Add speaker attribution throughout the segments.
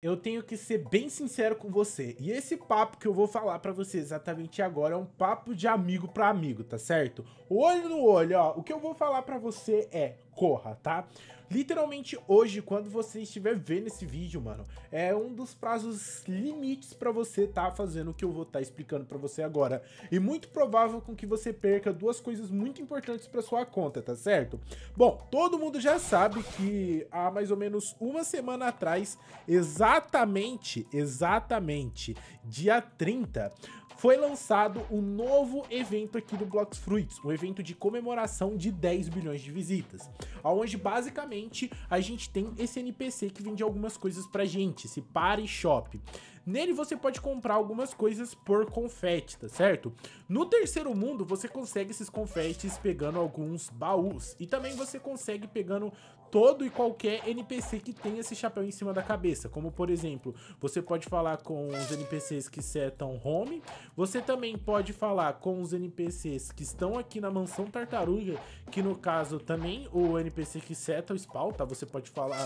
Speaker 1: eu tenho que ser bem sincero com você. E esse papo que eu vou falar para você exatamente agora é um papo de amigo para amigo, tá certo? Olho no olho, ó. O que eu vou falar para você é corra, tá? Literalmente hoje, quando você estiver vendo esse vídeo, mano, é um dos prazos limites para você tá fazendo o que eu vou estar tá explicando para você agora. E muito provável com que você perca duas coisas muito importantes para sua conta, tá certo? Bom, todo mundo já sabe que há mais ou menos uma semana atrás, exatamente, exatamente, dia 30, foi lançado um novo evento aqui do Blox Fruits, um evento de comemoração de 10 bilhões de visitas onde basicamente a gente tem esse NPC que vende algumas coisas pra gente, esse Party Shop. Nele você pode comprar algumas coisas por confete, tá certo? No terceiro mundo você consegue esses confetes pegando alguns baús. E também você consegue pegando todo e qualquer NPC que tem esse chapéu em cima da cabeça. Como, por exemplo, você pode falar com os NPCs que setam home, você também pode falar com os NPCs que estão aqui na mansão tartaruga, que no caso também o NPC que seta o spawn, tá? Você pode falar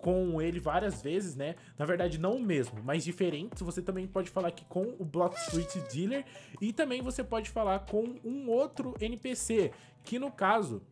Speaker 1: com ele várias vezes, né? Na verdade, não o mesmo, mas diferentes. Você também pode falar aqui com o Block Street Dealer e também você pode falar com um outro NPC, que no caso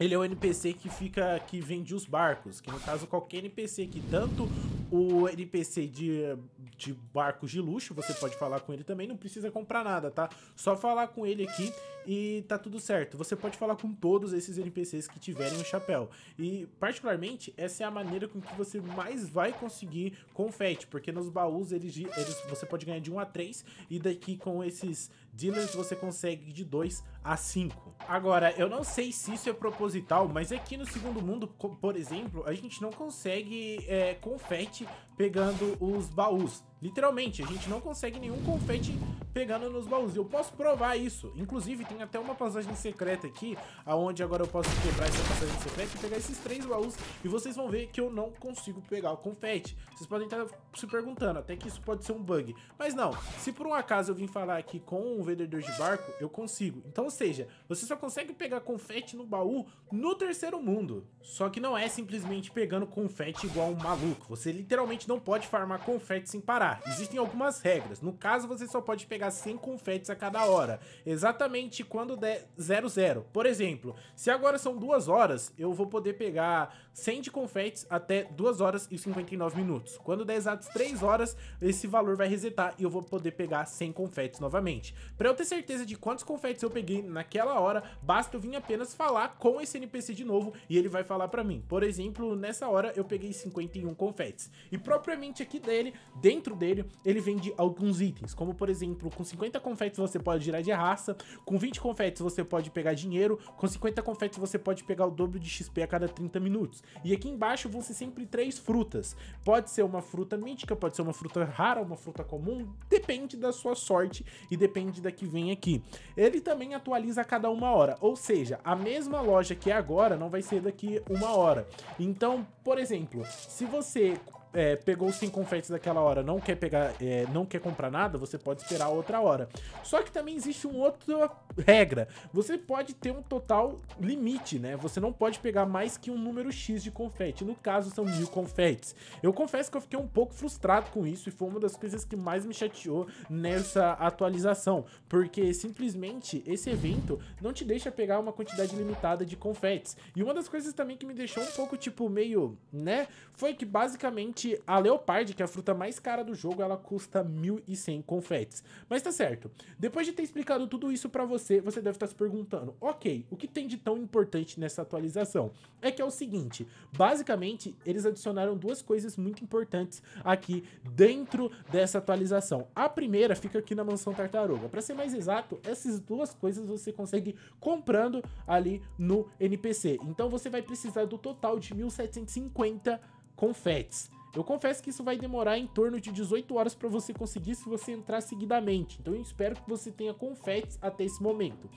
Speaker 1: ele é o NPC que fica que vende os barcos, que no caso qualquer NPC que tanto o NPC de de barcos de luxo, você pode falar com ele também, não precisa comprar nada, tá? Só falar com ele aqui e tá tudo certo. Você pode falar com todos esses NPCs que tiverem o chapéu. E, particularmente, essa é a maneira com que você mais vai conseguir confete, porque nos baús eles, eles você pode ganhar de 1 a 3 e daqui com esses dealers você consegue de 2 a 5. Agora, eu não sei se isso é proposital, mas aqui é no Segundo Mundo, por exemplo, a gente não consegue é, confete pegando os baús. Literalmente, a gente não consegue nenhum confete pegando nos baús. Eu posso provar isso. Inclusive, tem até uma passagem secreta aqui, aonde agora eu posso quebrar essa passagem secreta e pegar esses três baús. E vocês vão ver que eu não consigo pegar o confete. Vocês podem estar se perguntando, até que isso pode ser um bug. Mas não, se por um acaso eu vim falar aqui com um vendedor de barco, eu consigo. Então, ou seja, você só consegue pegar confete no baú no terceiro mundo. Só que não é simplesmente pegando confete igual um maluco. Você literalmente não pode farmar confete sem parar. Existem algumas regras. No caso, você só pode pegar 100 confetes a cada hora, exatamente quando der 00. Por exemplo, se agora são 2 horas, eu vou poder pegar 100 de confetes até 2 horas e 59 minutos. Quando der exatos 3 horas, esse valor vai resetar e eu vou poder pegar 100 confetes novamente. Para eu ter certeza de quantos confetes eu peguei naquela hora, basta eu vir apenas falar com esse NPC de novo e ele vai falar para mim. Por exemplo, nessa hora eu peguei 51 confetes. E propriamente aqui dele, dentro dele, ele vende alguns itens, como por exemplo, com 50 confetes você pode girar de raça, com 20 confetes você pode pegar dinheiro, com 50 confetes você pode pegar o dobro de XP a cada 30 minutos. E aqui embaixo vão ser sempre três frutas. Pode ser uma fruta mítica, pode ser uma fruta rara, uma fruta comum, depende da sua sorte e depende da que vem aqui. Ele também atualiza a cada uma hora, ou seja, a mesma loja que é agora não vai ser daqui uma hora. Então, por exemplo, se você é, pegou os 5 confetes daquela hora, não quer pegar, é, não quer comprar nada, você pode esperar outra hora. Só que também existe uma outra regra. Você pode ter um total limite, né? Você não pode pegar mais que um número X de confete. No caso, são mil confetes. Eu confesso que eu fiquei um pouco frustrado com isso e foi uma das coisas que mais me chateou nessa atualização. Porque simplesmente esse evento não te deixa pegar uma quantidade limitada de confetes. E uma das coisas também que me deixou um pouco, tipo, meio, né? Foi que basicamente a Leopard, que é a fruta mais cara do jogo, ela custa 1.100 confetes. Mas tá certo. Depois de ter explicado tudo isso para você, você deve estar tá se perguntando, ok, o que tem de tão importante nessa atualização? É que é o seguinte, basicamente, eles adicionaram duas coisas muito importantes aqui dentro dessa atualização. A primeira fica aqui na Mansão Tartaruga. Para ser mais exato, essas duas coisas você consegue comprando ali no NPC. Então você vai precisar do total de 1.750 confetes. Eu confesso que isso vai demorar em torno de 18 horas para você conseguir se você entrar seguidamente, então eu espero que você tenha confetes até esse momento.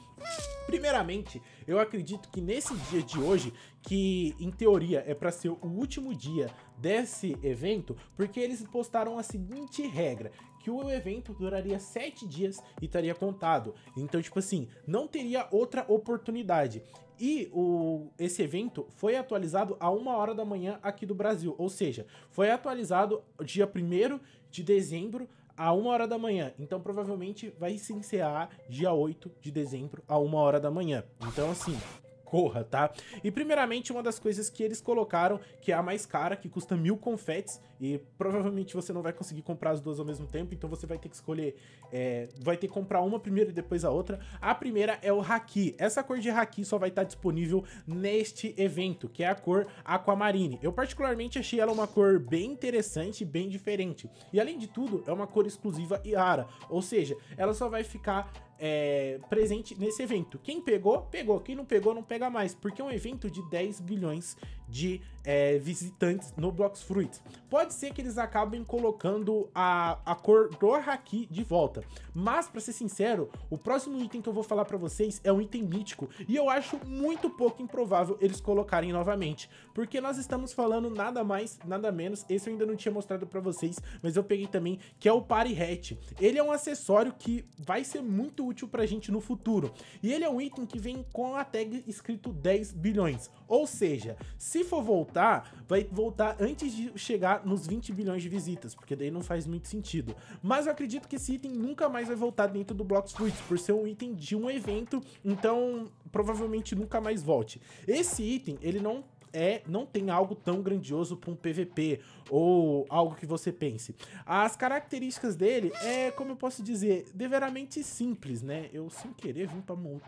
Speaker 1: Primeiramente, eu acredito que nesse dia de hoje, que em teoria é para ser o último dia desse evento, porque eles postaram a seguinte regra, que o evento duraria sete dias e estaria contado. Então, tipo assim, não teria outra oportunidade. E o, esse evento foi atualizado a uma hora da manhã aqui do Brasil. Ou seja, foi atualizado dia 1 de dezembro a uma hora da manhã. Então provavelmente vai se encerrar dia 8 de dezembro a uma hora da manhã. Então assim, corra, tá? E primeiramente, uma das coisas que eles colocaram, que é a mais cara, que custa mil confetes, e provavelmente você não vai conseguir comprar as duas ao mesmo tempo, então você vai ter que escolher, é, vai ter que comprar uma primeiro e depois a outra. A primeira é o Haki. Essa cor de Haki só vai estar disponível neste evento, que é a cor Aquamarine. Eu particularmente achei ela uma cor bem interessante, bem diferente. E além de tudo, é uma cor exclusiva e rara, ou seja, ela só vai ficar é, presente nesse evento. Quem pegou, pegou. Quem não pegou, não pega mais. Porque é um evento de 10 bilhões de é, visitantes no Blox Fruit. Pode ser que eles acabem colocando a, a cor do Haki de volta, mas para ser sincero, o próximo item que eu vou falar para vocês é um item mítico e eu acho muito pouco improvável eles colocarem novamente, porque nós estamos falando nada mais, nada menos, esse eu ainda não tinha mostrado para vocês, mas eu peguei também, que é o Party Hat. Ele é um acessório que vai ser muito útil pra gente no futuro, e ele é um item que vem com a tag escrito 10 bilhões, ou seja, se se for voltar, vai voltar antes de chegar nos 20 bilhões de visitas, porque daí não faz muito sentido. Mas eu acredito que esse item nunca mais vai voltar dentro do Blox Fruits, por ser um item de um evento, então provavelmente nunca mais volte. Esse item, ele não é, não tem algo tão grandioso para um PVP ou algo que você pense. As características dele é, como eu posso dizer, deveramente simples, né? Eu sem querer vim para mo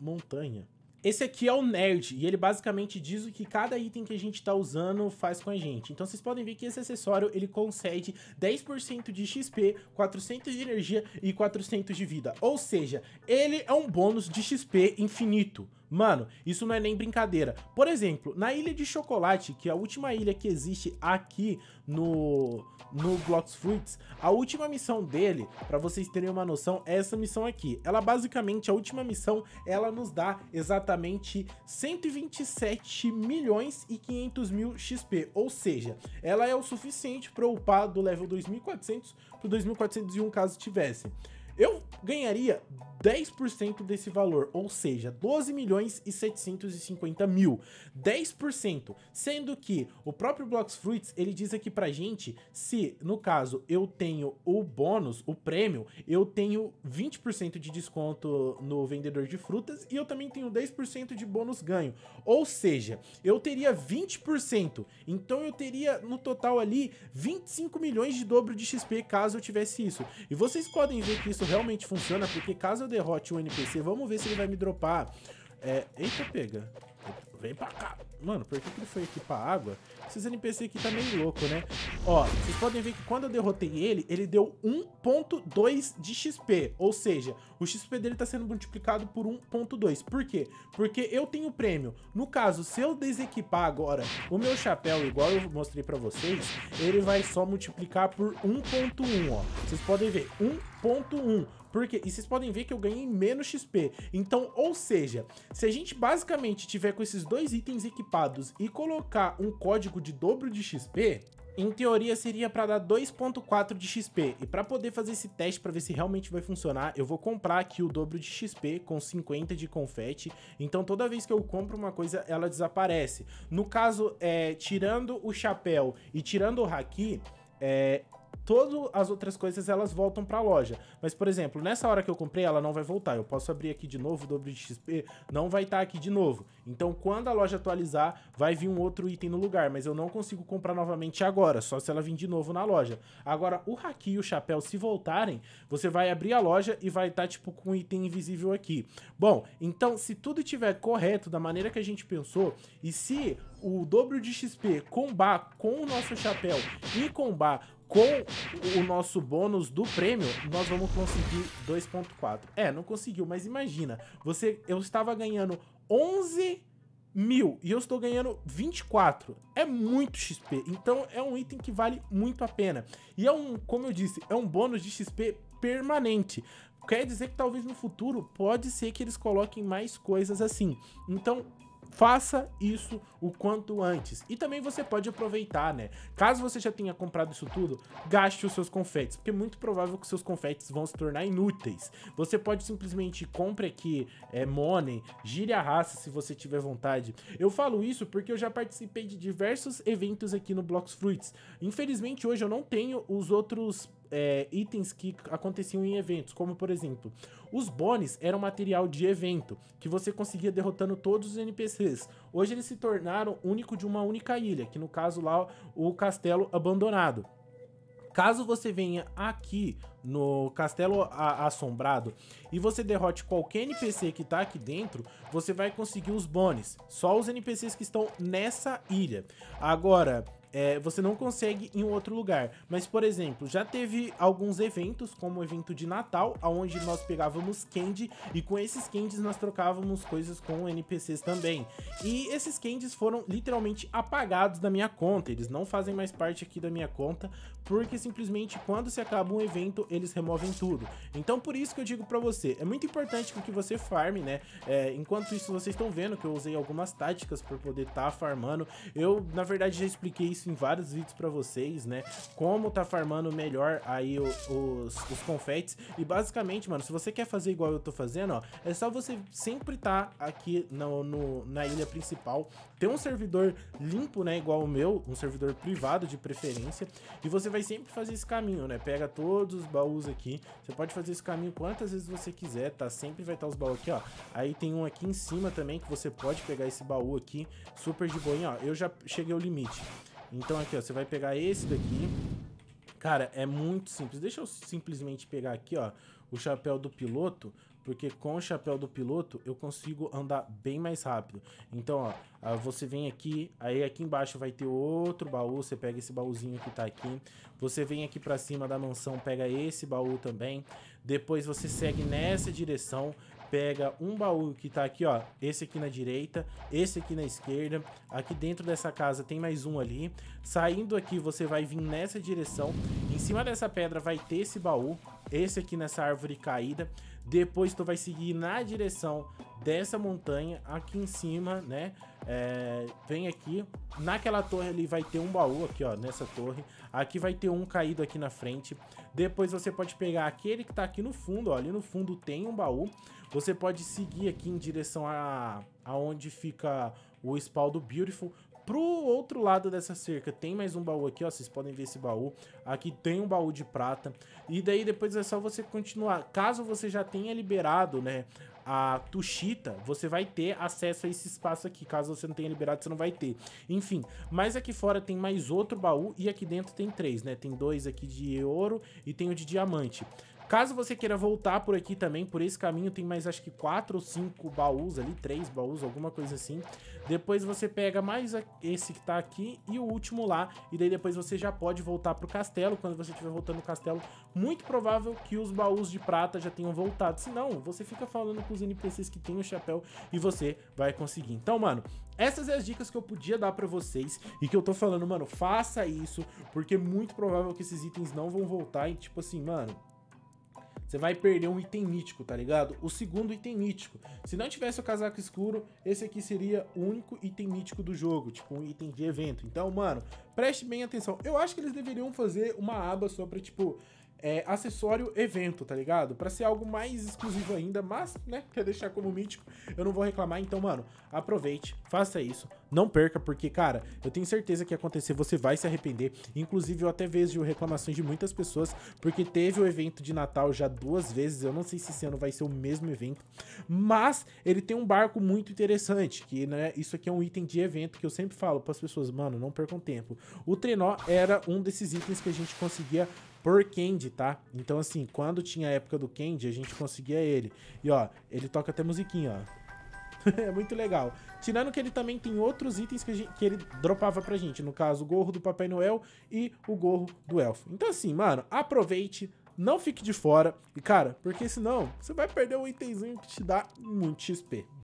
Speaker 1: montanha. Esse aqui é o Nerd, e ele basicamente diz o que cada item que a gente tá usando faz com a gente. Então vocês podem ver que esse acessório, ele concede 10% de XP, 400 de energia e 400 de vida. Ou seja, ele é um bônus de XP infinito. Mano, isso não é nem brincadeira. Por exemplo, na Ilha de Chocolate, que é a última ilha que existe aqui no, no Glocks Fruits, a última missão dele, para vocês terem uma noção, é essa missão aqui. Ela basicamente, a última missão, ela nos dá exatamente 127 milhões e 500 mil XP, ou seja, ela é o suficiente para upar do level 2400 pro 2401 caso tivesse eu ganharia 10% desse valor, ou seja, 12 milhões e 750 mil. 10%, sendo que o próprio Blocks Fruits, ele diz aqui pra gente se, no caso, eu tenho o bônus, o prêmio, eu tenho 20% de desconto no vendedor de frutas e eu também tenho 10% de bônus ganho. Ou seja, eu teria 20%, então eu teria no total ali 25 milhões de dobro de XP caso eu tivesse isso. E vocês podem ver que isso realmente funciona, porque caso eu derrote o NPC, vamos ver se ele vai me dropar. É... Eita, pega. Vem pra cá. Mano, por que, que ele foi aqui pra água? Esses NPC aqui tá meio louco, né? Ó, vocês podem ver que quando eu derrotei ele, ele deu 1.2 de XP. Ou seja, o XP dele tá sendo multiplicado por 1.2. Por quê? Porque eu tenho prêmio. No caso, se eu desequipar agora o meu chapéu, igual eu mostrei pra vocês, ele vai só multiplicar por 1.1, ó. Vocês podem ver, 1.1. Porque, e vocês podem ver que eu ganhei menos XP. Então, ou seja, se a gente basicamente tiver com esses dois itens equipados e colocar um código de dobro de XP, em teoria seria para dar 2.4 de XP, e para poder fazer esse teste para ver se realmente vai funcionar, eu vou comprar aqui o dobro de XP com 50 de confete, então toda vez que eu compro uma coisa, ela desaparece. No caso, é, tirando o chapéu e tirando o haki, é, todas as outras coisas elas voltam para a loja. Mas, por exemplo, nessa hora que eu comprei, ela não vai voltar. Eu posso abrir aqui de novo, dobro de XP, não vai estar tá aqui de novo. Então, quando a loja atualizar, vai vir um outro item no lugar, mas eu não consigo comprar novamente agora, só se ela vir de novo na loja. Agora, o haki e o chapéu, se voltarem, você vai abrir a loja e vai estar, tá, tipo, com um item invisível aqui. Bom, então, se tudo estiver correto, da maneira que a gente pensou, e se o dobro de XP combar com o nosso chapéu e combar com o nosso bônus do prêmio, nós vamos conseguir 2.4. É, não conseguiu, mas imagina, você, eu estava ganhando 11 mil e eu estou ganhando 24. É muito XP, então é um item que vale muito a pena. E é um, como eu disse, é um bônus de XP permanente. Quer dizer que talvez no futuro pode ser que eles coloquem mais coisas assim. Então faça isso o quanto antes. E também você pode aproveitar, né? Caso você já tenha comprado isso tudo, gaste os seus confetes, porque é muito provável que seus confetes vão se tornar inúteis. Você pode simplesmente compre aqui, é, money, gire a raça se você tiver vontade. Eu falo isso porque eu já participei de diversos eventos aqui no Blox Fruits. Infelizmente hoje eu não tenho os outros é, itens que aconteciam em eventos, como por exemplo, os bônus eram material de evento que você conseguia derrotando todos os NPCs. Hoje eles se tornaram único de uma única ilha, que no caso lá o castelo abandonado. Caso você venha aqui no Castelo Assombrado e você derrote qualquer NPC que tá aqui dentro, você vai conseguir os bônus. Só os NPCs que estão nessa ilha. Agora, é, você não consegue em outro lugar. Mas, por exemplo, já teve alguns eventos, como o evento de Natal, onde nós pegávamos candy e com esses candies nós trocávamos coisas com NPCs também. E esses candies foram literalmente apagados da minha conta, eles não fazem mais parte aqui da minha conta, porque simplesmente quando se acaba um evento, eles removem tudo. Então, por isso que eu digo pra você, é muito importante que que você farme, né? É, enquanto isso, vocês estão vendo que eu usei algumas táticas para poder estar tá farmando. Eu, na verdade, já expliquei isso isso em vários vídeos para vocês, né? Como tá farmando melhor aí os, os, os, confetes. E basicamente, mano, se você quer fazer igual eu tô fazendo, ó, é só você sempre tá aqui no, no, na ilha principal, ter um servidor limpo, né, igual o meu, um servidor privado de preferência, e você vai sempre fazer esse caminho, né? Pega todos os baús aqui, você pode fazer esse caminho quantas vezes você quiser, tá? Sempre vai estar tá os baús aqui, ó. Aí tem um aqui em cima também que você pode pegar esse baú aqui, super de boinha, ó. Eu já cheguei ao limite. Então aqui, ó, você vai pegar esse daqui. Cara, é muito simples. Deixa eu simplesmente pegar aqui, ó, o chapéu do piloto, porque com o chapéu do piloto eu consigo andar bem mais rápido. Então, ó, ah, você vem aqui, aí aqui embaixo vai ter outro baú, você pega esse baúzinho que tá aqui. Você vem aqui pra cima da mansão, pega esse baú também. Depois você segue nessa direção, pega um baú que tá aqui, ó, esse aqui na direita, esse aqui na esquerda, aqui dentro dessa casa tem mais um ali, saindo aqui você vai vir nessa direção, em cima dessa pedra vai ter esse baú, esse aqui nessa árvore caída, depois tu vai seguir na direção dessa montanha, aqui em cima, né, é, vem aqui, naquela torre ali vai ter um baú aqui, ó, nessa torre, aqui vai ter um caído aqui na frente, depois você pode pegar aquele que tá aqui no fundo, ó, ali no fundo tem um baú, você pode seguir aqui em direção a aonde fica o spawn do Beautiful. Pro outro lado dessa cerca tem mais um baú aqui, ó, vocês podem ver esse baú. Aqui tem um baú de prata. E daí depois é só você continuar. Caso você já tenha liberado, né, a Tuxita, você vai ter acesso a esse espaço aqui. Caso você não tenha liberado, você não vai ter. Enfim, mas aqui fora tem mais outro baú e aqui dentro tem três, né? Tem dois aqui de ouro e tem o de diamante. Caso você queira voltar por aqui também, por esse caminho tem mais acho que quatro ou cinco baús ali, três baús, alguma coisa assim. Depois você pega mais esse que tá aqui e o último lá, e daí depois você já pode voltar pro castelo. Quando você estiver voltando no castelo, muito provável que os baús de prata já tenham voltado. Se não, você fica falando com os NPCs que tem o chapéu e você vai conseguir. Então, mano, essas são as dicas que eu podia dar pra vocês e que eu tô falando, mano, faça isso, porque é muito provável que esses itens não vão voltar e, tipo assim, mano, você vai perder um item mítico, tá ligado? O segundo item mítico. Se não tivesse o casaco escuro, esse aqui seria o único item mítico do jogo, tipo um item de evento. Então, mano, preste bem atenção. Eu acho que eles deveriam fazer uma aba sobre, tipo, é, acessório evento, tá ligado? Para ser algo mais exclusivo ainda, mas, né, quer deixar como mítico, eu não vou reclamar. Então, mano, aproveite, faça isso, não perca, porque, cara, eu tenho certeza que acontecer, você vai se arrepender. Inclusive, eu até vejo reclamações de muitas pessoas, porque teve o evento de Natal já duas vezes, eu não sei se esse ano vai ser o mesmo evento, mas ele tem um barco muito interessante, que, né, isso aqui é um item de evento que eu sempre falo para as pessoas, mano, não percam tempo. O trenó era um desses itens que a gente conseguia por Candy, tá? Então, assim, quando tinha a época do Candy, a gente conseguia ele. E, ó, ele toca até musiquinha, ó. é muito legal. Tirando que ele também tem outros itens que, gente, que, ele dropava pra gente. No caso, o gorro do Papai Noel e o gorro do Elfo. Então, assim, mano, aproveite. Não fique de fora. E, cara, porque senão você vai perder um itemzinho que te dá muito XP.